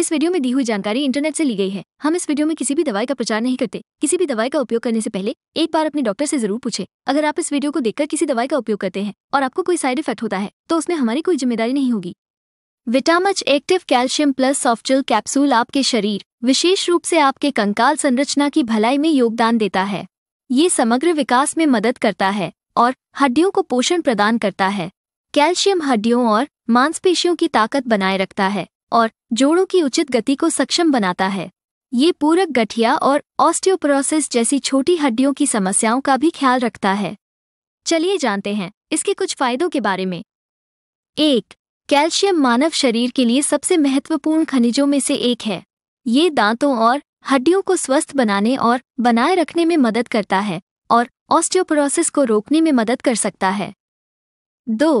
इस वीडियो में दी हुई जानकारी इंटरनेट से ली गई है हम इस वीडियो में किसी भी दवाई का प्रचार नहीं करते किसी भी दवाई का उपयोग करने से पहले एक बार अपने डॉक्टर से जरूर पूछे अगर आप इस वीडियो को देखकर किसी दवाई का उपयोग करते हैं और आपको कोई साइड इफेक्ट होता है तो उसमें हमारी कोई जिम्मेदारी नहीं होगी विटामच active calcium plus softgel capsule आपके शरीर विशेष रूप से आपके कंकाल संरचना की भलाई में योगदान देता है ये समग्र विकास में मदद करता है और हड्डियों को पोषण प्रदान करता है कैल्शियम हड्डियों और मांसपेशियों की ताकत बनाए रखता है और जोड़ों की उचित गति को सक्षम बनाता है ये पूरक गठिया और ऑस्टियोपोरोसिस जैसी छोटी हड्डियों की समस्याओं का भी ख्याल रखता है चलिए जानते हैं इसके कुछ फायदों के बारे में एक कैल्शियम मानव शरीर के लिए सबसे महत्वपूर्ण खनिजों में से एक है ये दांतों और हड्डियों को स्वस्थ बनाने और बनाए रखने में मदद करता है और ऑस्टियोपोरोसिस को रोकने में मदद कर सकता है दो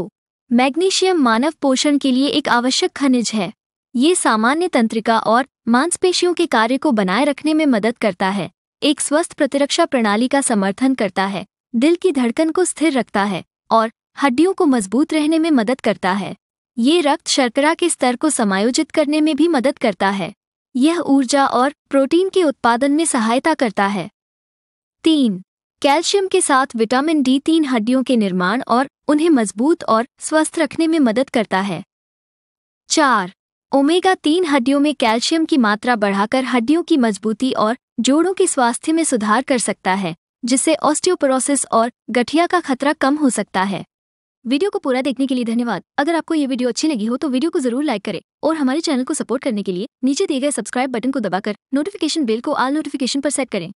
मैग्नीशियम मानव पोषण के लिए एक आवश्यक खनिज है ये सामान्य तंत्रिका और मांसपेशियों के कार्य को बनाए रखने में मदद करता है एक स्वस्थ प्रतिरक्षा प्रणाली का समर्थन करता है दिल की धड़कन को स्थिर रखता है और हड्डियों को मजबूत रहने में मदद करता है ये रक्त शर्करा के स्तर को समायोजित करने में भी मदद करता है यह ऊर्जा और प्रोटीन के उत्पादन में सहायता करता है तीन कैल्शियम के साथ विटामिन डी तीन हड्डियों के निर्माण और उन्हें मजबूत और स्वस्थ रखने में मदद करता है चार ओमेगा तीन हड्डियों में कैल्शियम की मात्रा बढ़ाकर हड्डियों की मजबूती और जोड़ों के स्वास्थ्य में सुधार कर सकता है जिससे ऑस्टियोपोरोसिस और गठिया का खतरा कम हो सकता है वीडियो को पूरा देखने के लिए धन्यवाद अगर आपको ये वीडियो अच्छी लगी हो तो वीडियो को जरूर लाइक करें और हमारे चैनल को सपोर्ट करने के लिए नीचे दिए गए सब्सक्राइब बटन को दबाकर नोटिफिकेशन बेल को आल नोटिफिकेशन पर सेट करें